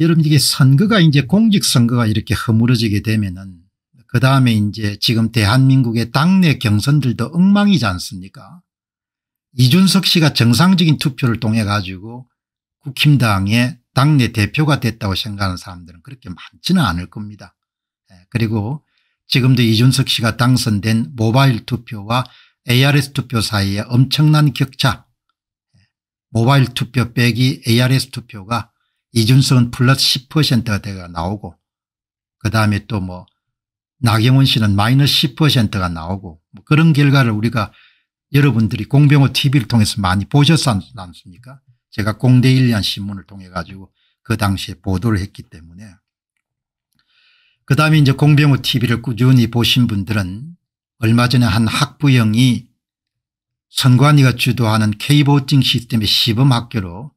여러분 이게 선거가 이제 공직선거가 이렇게 허물어지게 되면은 그 다음에 이제 지금 대한민국의 당내 경선들도 엉망이지 않습니까 이준석 씨가 정상적인 투표를 통해 가지고 국힘당의 당내 대표가 됐다고 생각하는 사람들은 그렇게 많지는 않을 겁니다. 예, 그리고 지금도 이준석 씨가 당선된 모바일 투표와 ARS 투표 사이에 엄청난 격차 예, 모바일 투표 빼기 ARS 투표가 이준석은 플러스 10%가 돼가 나오고 그 다음에 또 뭐 나경원 씨는 마이너스 10%가 나오고 뭐 그런 결과를 우리가 여러분들이 공병호 TV를 통해서 많이 보셨지 않습니까 제가 공대일리안 신문을 통해 가지고 그 당시에 보도를 했기 때문에 그 다음에 이제 공병호 TV를 꾸준히 보신 분들은 얼마 전에 한 학부형이 선관위가 주도하는 케이보증 시스템의 시범학교로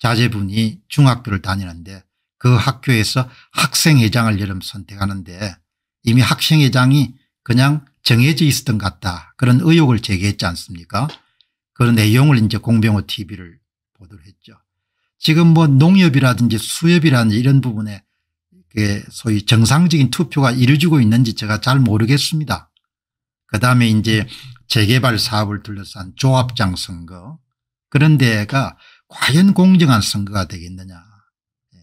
자제분이 중학교를 다니는데 그 학교에서 학생회장을 여름 선택하는데 이미 학생회장이 그냥 정해져 있었던 것 같다 그런 의혹을 제기했지 않습니까 그런 내용을 이제 공병호 tv를 보도를 했죠. 지금 뭐 농협이라든지 수협이라든지 이런 부분에 그게 소위 정상적인 투표가 이루어지고 있는지 제가 잘 모르겠습니다. 그다음에 이제 재개발 사업을 둘러싼 조합장 선거 그런 데가 과연 공정한 선거가 되겠느냐. 예.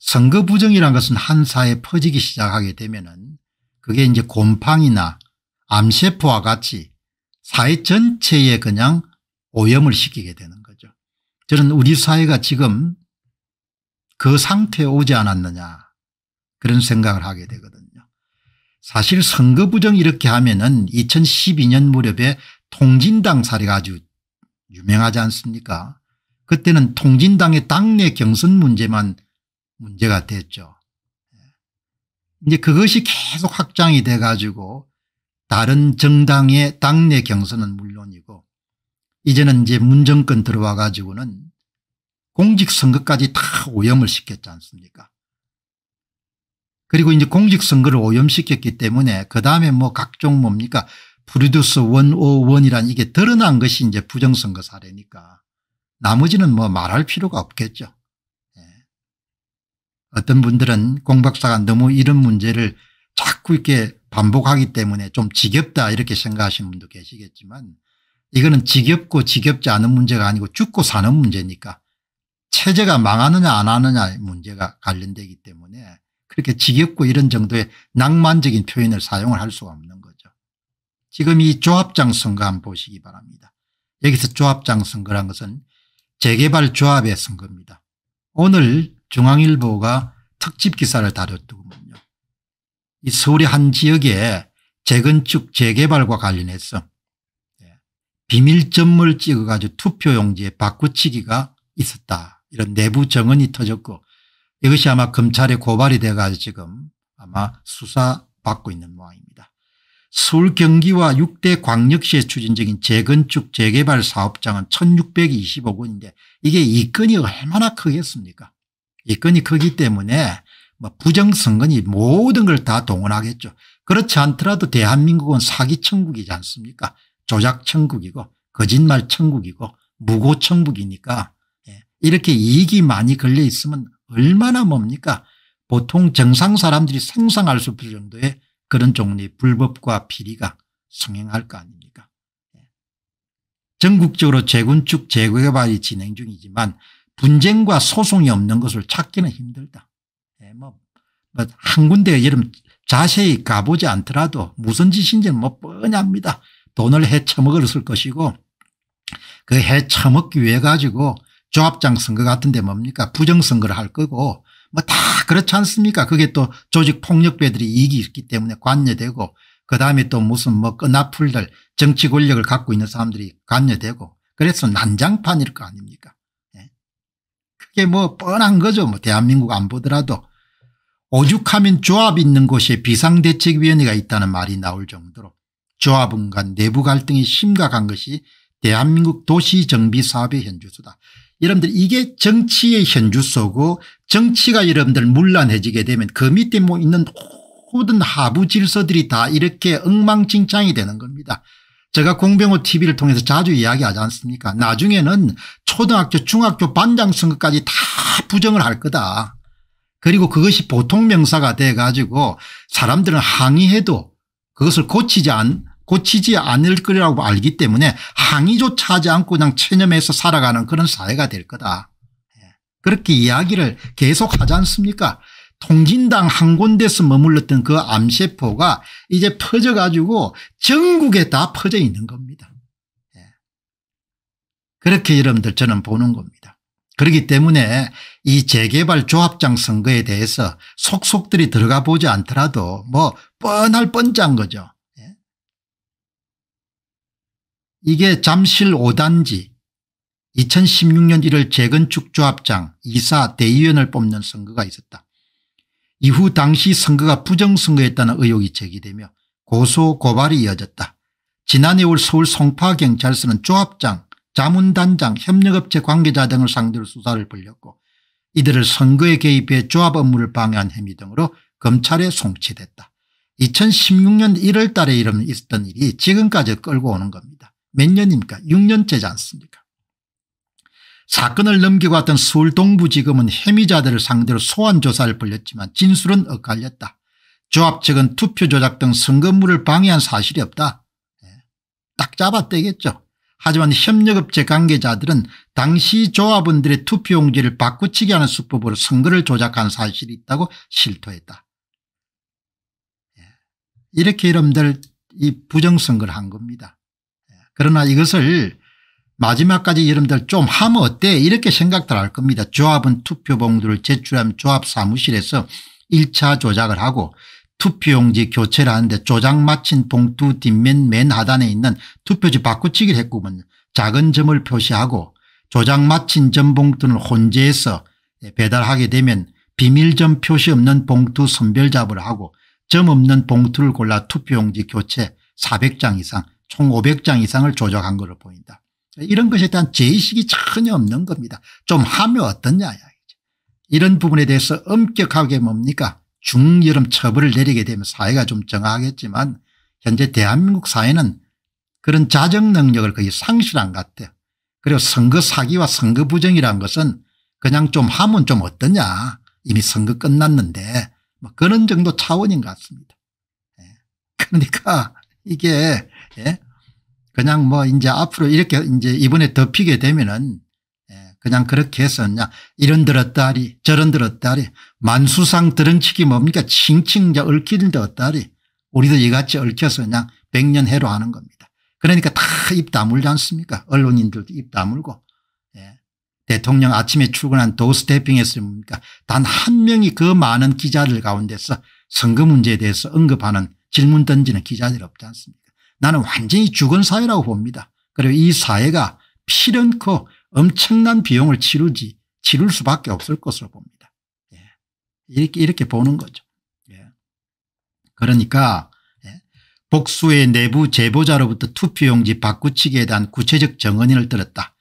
선거 부정이란 것은 한 사회에 퍼지기 시작하게 되면은 그게 이제 곰팡이나 암세포와 같이 사회 전체에 그냥 오염을 시키게 되는 거죠. 저는 우리 사회가 지금 그 상태에 오지 않았느냐 그런 생각을 하게 되거든요. 사실 선거 부정 이렇게 하면은 2012년 무렵에 통진당 사례가 아주 유명하지 않습니까 그때는 통진당의 당내 경선 문제만 문제가 됐죠. 이제 그것이 계속 확장이 돼 가지고 다른 정당의 당내 경선은 물론이고 이제는 이제 문정권 들어와 가지고는 공직선거까지 다 오염을 시켰지 않습니까 그리고 이제 공직선거를 오염시켰기 때문에 그 다음에 뭐 각종 뭡니까 프로듀스 101이란 이게 드러난 것이 이제 부정선거 사례니까 나머지는 뭐 말할 필요가 없겠죠. 예. 어떤 분들은 공 박사가 너무 이런 문제를 자꾸 이렇게 반복하기 때문에 좀 지겹다 이렇게 생각하시는 분도 계시겠지만 이거는 지겹고 지겹지 않은 문제가 아니고 죽고 사는 문제니까 체제가 망하느냐 안 하느냐 문제가 관련되기 때문에 그렇게 지겹고 이런 정도의 낭만적인 표현을 사용을 할 수가 없는 거죠. 지금 이 조합장 선거 한번 보시기 바랍니다. 여기서 조합장 선거란 것은 재개발 조합에선겁니다 오늘 중앙일보가 특집 기사를 다뤘더군요. 이 서울의 한 지역에 재건축 재개발과 관련해서 예, 비밀점을 찍어가지고 투표용지에 바꾸치기가 있었다. 이런 내부 정언이 터졌고 이것이 아마 검찰에 고발이 돼가지고 지금 아마 수사받고 있는 모양입니다. 서울 경기와 6대 광역시에 추진적인 재건축 재개발 사업장은 1625억 원인데 이게 이건이 얼마나 크겠습니까 이건이 크기 때문에 뭐 부정선거니 모든 걸 다 동원하겠죠. 그렇지 않더라도 대한민국은 사기천국이지 않습니까 조작천국이고 거짓말천국이고 무고천국이니까 예, 이렇게 이익이 많이 걸려 있으면 얼마나 뭡니까 보통 정상 사람들이 상상할 수 없을 정도의 그런 종류의 불법과 비리가 성행할 거 아닙니까 예. 전국적으로 재건축 재개발이 진행 중이지만 분쟁과 소송이 없는 것을 찾기는 힘들다. 예, 뭐, 뭐, 한 군데 예를 자세히 가보지 않더라도 무슨 짓인지는 뭐 뻔히 니다 돈을 헤쳐먹었을 것이고 그 헤쳐먹기 위해 가지고 조합장 선거 같은 데 뭡니까 부정선거를 할 거고 뭐다 그렇지 않습니까 그게 또 조직폭력배들이 이익이 있기 때문에 관여되고 그다음에 또 무슨 뭐끈나풀들 정치 권력을 갖고 있는 사람들이 관여되고 그래서 난장판일 거 아닙니까 예. 그게 뭐 뻔한 거죠 뭐 대한민국 안 보더라도 오죽하면 조합 있는 곳에 비상대책위원회가 있다는 말이 나올 정도로 조합은 간 내부 갈등이 심각한 것이 대한민국 도시정비사업의 현주소다. 여러분들 이게 정치의 현주소고 정치가 여러분들 문란해지게 되면 그 밑에 뭐 있는 모든 하부 질서들이 다 이렇게 엉망진창이 되는 겁니다. 제가 공병호 TV를 통해서 자주 이야기하지 않습니까 나중에는 초등학교 중학교 반장 선거까지 다 부정을 할 거다. 그리고 그것이 보통 명사가 돼 가지고 사람들은 항의해도 그것을 고치지 않 고치지 않을 거라고 알기 때문에 항의조차 하지 않고 그냥 체념해서 살아가는 그런 사회가 될 거다. 예. 그렇게 이야기를 계속 하지 않습니까 통진당 한 군데서 머물렀던 그 암세포가 이제 퍼져가지고 전국에 다 퍼져 있는 겁니다. 예. 그렇게 여러분들 저는 보는 겁니다. 그렇기 때문에 이 재개발 조합장 선거에 대해서 속속들이 들어가 보지 않더라도 뭐 뻔할 뻔짠 거죠. 이게 잠실 5단지 2016년 1월 재건축 조합장 이사 대의원을 뽑는 선거가 있었다. 이후 당시 선거가 부정선거였다는 의혹이 제기되며 고소 고발이 이어졌다. 지난해 올 서울 송파경찰서는 조합장 자문단장 협력업체 관계자 등을 상대로 수사를 벌렸고 이들을 선거에 개입해 조합 업무를 방해한 혐의 등으로 검찰에 송치됐다. 2016년 1월 달에 이름 있었던 일이 지금까지 끌고 오는 겁니다. 몇 년입니까 6년째지 않습니까 사건을 넘기고 왔던 서울 동부지검은 혐의자들을 상대로 소환조사를 벌렸지만 진술은 엇갈렸다. 조합 측은 투표 조작 등 선거물을 방해한 사실이 없다. 예. 딱 잡아떼겠죠. 하지만 협력업체 관계자들은 당시 조합원들의 투표용지를 바꾸치게 하는 수법으로 선거를 조작한 사실이 있다고 실토했다. 예. 이렇게 여러분들 이 부정선거를 한 겁니다. 그러나 이것을 마지막까지 여러분들 좀 하면 어때 이렇게 생각들 할 겁니다. 조합은 투표봉투를 제출하면 조합사무실에서 1차 조작을 하고 투표용지 교체를 하는데 조작 마친 봉투 뒷면 맨 하단에 있는 투표지 바꾸치기를 했구먼 작은 점을 표시하고 조작 마친 점 봉투는 혼재해서 예, 배달하게 되면 비밀점 표시 없는 봉투 선별잡을 하고 점 없는 봉투를 골라 투표용지 교체 400장 이상 총 500장 이상을 조작한 것으로 보인다. 이런 것에 대한 제의식이 전혀 없는 겁니다. 좀 하면 어떻냐 이런 부분에 대해서 엄격하게 뭡니까 중여름 처벌을 내리게 되면 사회가 좀 정하겠지만 현재 대한민국 사회는 그런 자정 능력을 거의 상실한 것 같아요. 그리고 선거 사기와 선거 부정이란 것은 그냥 좀 하면 좀 어떠냐 이미 선거 끝났는데 뭐 그런 정도 차원인 것 같습니다. 예. 그러니까 이게 이 예? 그냥 뭐 이제 앞으로 이렇게 이제 이번에 덮이게 되면은 예, 그냥 그렇게 해서 그냥 이런 들었다리 저런 들었다리 만수상 들은치기 뭡니까 칭칭자 얽히는 듯다리 우리도 이같이 얽혀서 그냥 백년해로 하는 겁니다. 그러니까 다 입 다물지 않습니까 언론인들도 입 다물고 예. 대통령 아침에 출근한 도스태핑에서 뭡니까 단 한 명이 그 많은 기자들 가운데서 선거 문제에 대해서 언급하는 질문 던지는 기자들 없지 않습니까 나는 완전히 죽은 사회라고 봅니다. 그리고 이 사회가 필연코 엄청난 비용을 치르지 치를 수밖에 없을 것으로 봅니다. 예. 이렇게 이렇게 보는 거죠. 예. 그러니까 예. 복수의 내부 제보자로부터 투표용지 바꾸치기에 대한 구체적 정언을 들었다.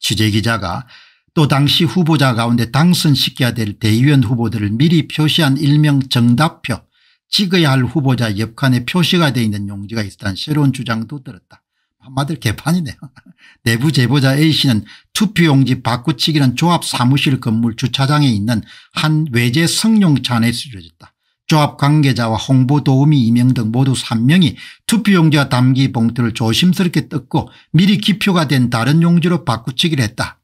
취재기자가 또 당시 후보자 가운데 당선시켜야 될 대의원 후보들을 미리 표시한 일명 정답표 찍어야 할 후보자 옆칸에 표시가 되어 있는 용지가 있었다는 새로운 주장도 들었다. 한마디로 개판이네요. 내부 제보자 A씨는 투표용지 바꾸치기는 조합 사무실 건물 주차장에 있는 한 외제 성용차 안에 수려졌다. 조합 관계자와 홍보 도우미 임명 등 모두 3명이 투표용지와 담기 봉투를 조심스럽게 뜯고 미리 기표가 된 다른 용지로 바꾸치기를 했다.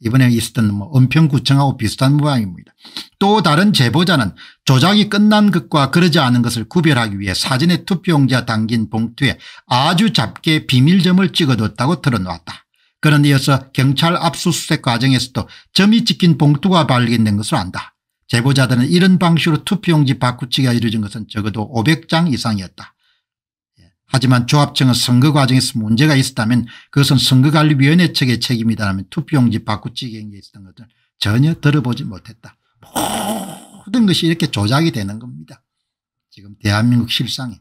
이번에 있었던 뭐 은평구청하고 비슷한 모양입니다. 또 다른 제보자는 조작이 끝난 것과 그러지 않은 것을 구별하기 위해 사진의 투표용지와 담긴 봉투에 아주 작게 비밀점을 찍어뒀다고 털어놓았다. 그런 데 이어서 경찰 압수수색 과정에서도 점이 찍힌 봉투가 발견된 것을 안다. 제보자들은 이런 방식으로 투표용지 바꾸치기가 이루어진 것은 적어도 500장 이상이었다. 하지만 조합청은 선거 과정에서 문제가 있었다면 그것은 선거관리위원회 측의 책임이다라면 투표용지 바꾸찌개 에 있었던 것들 전혀 들어보지 못했다. 모든 것이 이렇게 조작이 되는 겁니다. 지금 대한민국 실상이.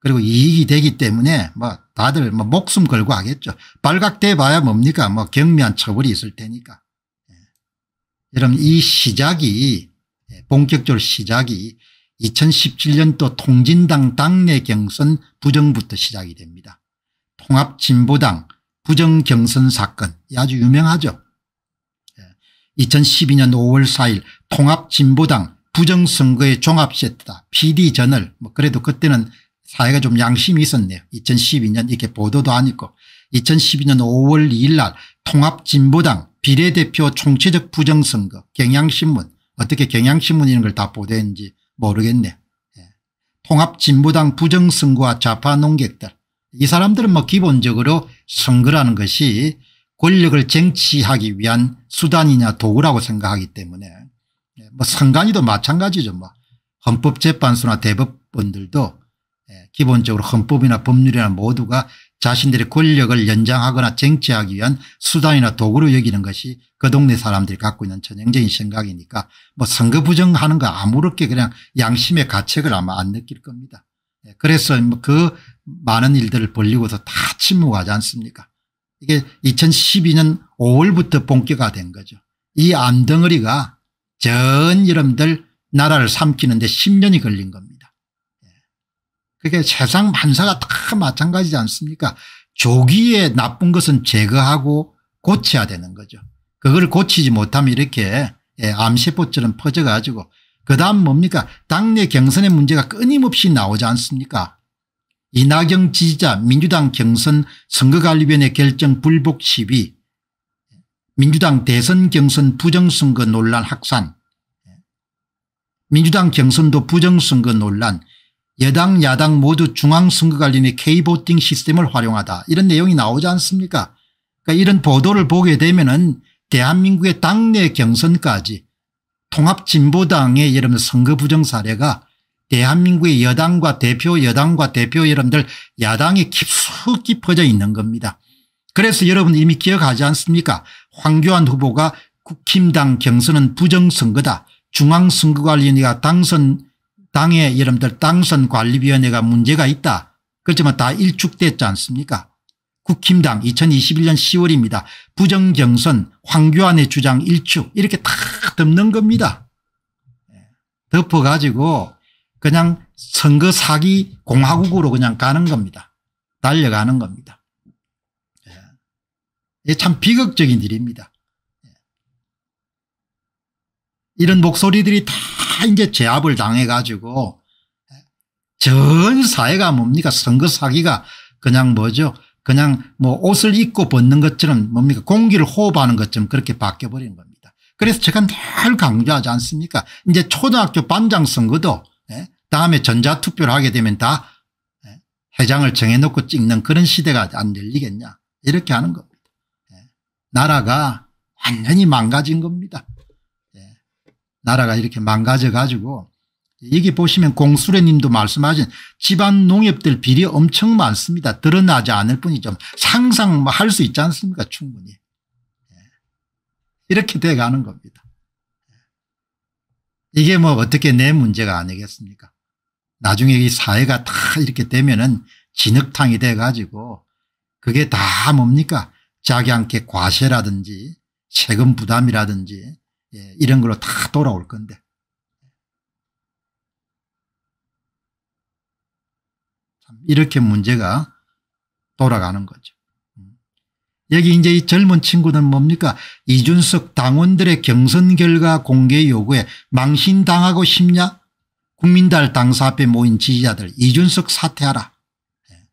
그리고 이익이 되기 때문에 뭐 다들 뭐 목숨 걸고 하겠죠. 발각돼 봐야 뭡니까 뭐 경미한 처벌이 있을 테니까. 예. 여러분 이 시작이 예, 본격적으로 시작이 2017년도 통진당 당내 경선 부정부터 시작이 됩니다. 통합진보당 부정경선 사건 아주 유명하죠. 2012년 5월 4일 통합진보당 부정선거의 종합세트다 PD전을 뭐 그래도 그때는 사회가 좀 양심이 있었네요. 2012년 이렇게 보도도 안 있고 2012년 5월 2일 날 통합진보당 비례대표 총체적 부정선거 경향신문 어떻게 경향신문 이런 걸 다 보도했는지 모르겠네. 예. 통합진보당 부정선거 좌파 농객들 이 사람들은 뭐 기본적으로 선거라는 것이 권력을 쟁취하기 위한 수단이냐 도구라고 생각하기 때문에 예, 뭐 선관위도 마찬가지죠. 뭐 헌법재판소나 대법원들도 예, 기본적으로 헌법이나 법률이나 모두가 자신들의 권력을 연장하거나 쟁취하기 위한 수단이나 도구로 여기는 것이 그 동네 사람들이 갖고 있는 전형적인 생각이니까 뭐 선거 부정하는 거 아무렇게 그냥 양심의 가책을 아마 안 느낄 겁니다. 예, 그래서 뭐 그 많은 일들을 벌리고서 다 침묵하지 않습니까 이게 2012년 5월부터 본격화된 거죠. 이 암덩어리가 전 여러분들 나라를 삼키는데 10년이 걸린 겁니다. 그게 그러니까 세상 반사가 다 마찬가지지 않습니까 조기에 나쁜 것은 제거하고 고쳐야 되는 거죠. 그걸 고치지 못하면 이렇게 예, 암세포처럼 퍼져가지고 그다음 뭡니까 당내 경선의 문제가 끊임없이 나오지 않습니까 이낙영 지지자 민주당 경선 선거관리위원회 결정 불복 시위 민주당 대선 경선 부정선거 논란 확산 예, 민주당 경선도 부정선거 논란 여당 야당 모두 중앙선거관리의 인 K보팅 시스템을 활용하다 이런 내용이 나오지 않습니까 그러니까 이런 보도를 보게 되면 은 대한민국의 당내 경선까지 통합진보당의 여러분 선거 부정 사례가 대한민국의 여당과 대표 여당과 대표 여러분들 야당이 깊숙 깊어져 있는 겁니다. 그래서 여러분 이미 기억하지 않습니까 황교안 후보가 국힘당 경선은 부정선거다 중앙선거관리위가 당선 당에 여러분들 당선관리위원회가 문제가 있다. 그렇지만 다 일축됐지 않습니까 국힘당 2021년 10월입니다. 부정경선 황교안의 주장 일축 이렇게 다 덮는 겁니다. 예. 덮어가지고 그냥 선거 사기 공화국으로 그냥 가는 겁니다. 달려가는 겁니다. 예. 참 비극적인 일입니다. 예. 이런 목소리들이 다다 이제 제압을 당해가지고 전 사회가 뭡니까 선거 사기가 그냥 뭐죠 그냥 뭐 옷을 입고 벗는 것처럼 뭡니까 공기를 호흡하는 것처럼 그렇게 바뀌어버린 겁니다. 그래서 제가 늘 강조하지 않습니까 이제 초등학교 반장 선거도 예, 다음에 전자투표를 하게 되면 다 예, 회장을 정해놓고 찍는 그런 시대가 안 열리겠냐 이렇게 하는 겁니다. 예, 나라가 완전히 망가진 겁니다. 나라가 이렇게 망가져가지고 여기 보시면 공수래님도 말씀하신 집안 농협들 비리 엄청 많습니다. 드러나지 않을 뿐이죠. 상상할 뭐 수 있지 않습니까 충분히. 예. 이렇게 돼가는 겁니다. 예. 이게 뭐 어떻게 내 문제가 아니겠습니까 나중에 이 사회가 다 이렇게 되면은 진흙탕이 돼가지고 그게 다 뭡니까 자기 한테 과세라든지 세금 부담이라든지 예, 이런 걸로 다 돌아올 건데. 이렇게 문제가 돌아가는 거죠. 음. 여기 이제 이 젊은 친구는 뭡니까 이준석 당원들의 경선 결과 공개 요구에 망신당하고 싶냐 국민달 당사 앞에 모인 지지자들 이준석 사퇴하라 예.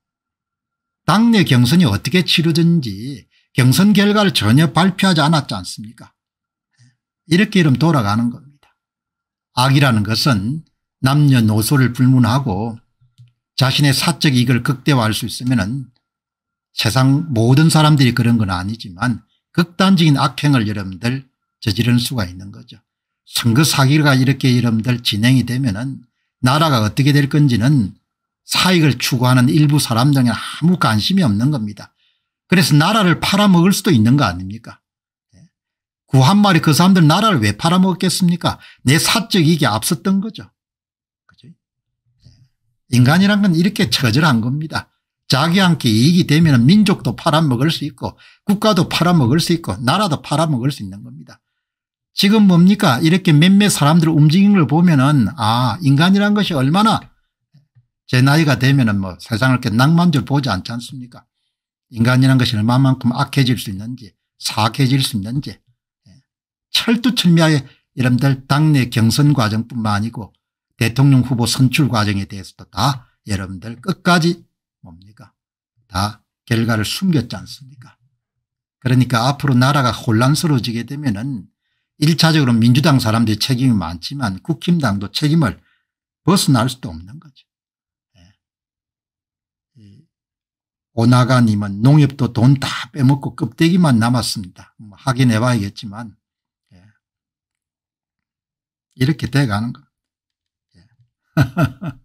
당내 경선이 어떻게 치르든지 경선 결과를 전혀 발표하지 않았지 않습니까 이렇게 이름 돌아가는 겁니다. 악이라는 것은 남녀노소를 불문하고 자신의 사적 이익을 극대화할 수 있으면 세상 모든 사람들이 그런 건 아니지만 극단적인 악행을 여러분들 저지른 수가 있는 거죠. 선거 사기가 이렇게 여러분들 진행이 되면 은 나라가 어떻게 될 건지는 사익을 추구하는 일부 사람들은 아무 관심이 없는 겁니다. 그래서 나라를 팔아먹을 수도 있는 거 아닙니까 구한 그 마리 그 사람들 나라를 왜팔아먹겠습니까내 사적 이익이 앞섰던 거죠. 그죠? 네. 인간이란 건 이렇게 처절한 겁니다. 자기한테 이익이 되면 민족도 팔아먹을 수 있고 국가도 팔아먹을 수 있고 나라도 팔아먹을 수 있는 겁니다. 지금 뭡니까 이렇게 몇몇 사람들 움직이는 걸 보면 은아 인간이란 것이 얼마나 제 나이가 되면 은뭐 세상을 이렇게 낭만적으로 보지 않지 않습니까 인간이란 것이 얼마만큼 악해질 수 있는지 사악해질 수 있는지 철두철미하게 러분들 당내 경선 과정뿐만 아니고 대통령 후보 선출 과정에 대해서도 다 여러분들 끝까지 뭡니까 다 결과를 숨겼지 않습니까 그러니까 앞으로 나라가 혼란스러워지게 되면 은 1차적으로 민주당 사람들이 책임이 많지만 국힘당도 책임을 벗어날 수도 없는 거죠. 예. 오나가님은 농협도 돈 다 빼먹고 껍데기만 남았습니다. 뭐 확인해 봐야겠지만 이렇게 돼가는 겁 예.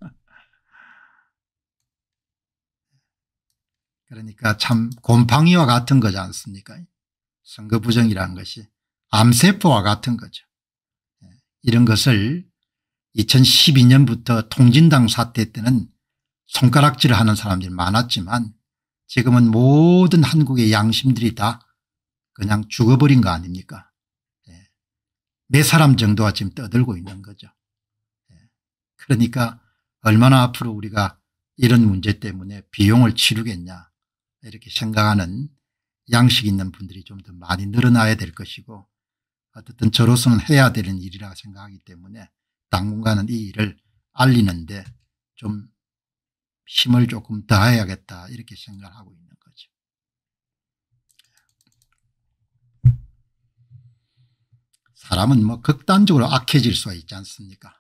그러니까 참 곰팡이와 같은 거지 않습니까? 선거 부정이라는 것이 암세포와 같은 거죠. 예. 이런 것을 2012년부터 통진당 사태 때는 손가락질을 하는 사람들이 많았지만 지금은 모든 한국의 양심들이 다 그냥 죽어버린 거 아닙니까? 네 사람 정도가 지금 떠들고 있는 거죠. 예. 그러니까 얼마나 앞으로 우리가 이런 문제 때문에 비용을 치르겠냐 이렇게 생각하는 양식 있는 분들이 좀 더 많이 늘어나야 될 것이고 어쨌든 저로서는 해야 되는 일이라 생각하기 때문에 당분간은 이 일을 알리는데 좀 힘을 조금 더 해야겠다 이렇게 생각하고 있는 거죠. 사람은 뭐 극단적으로 악해질 수가 있지 않습니까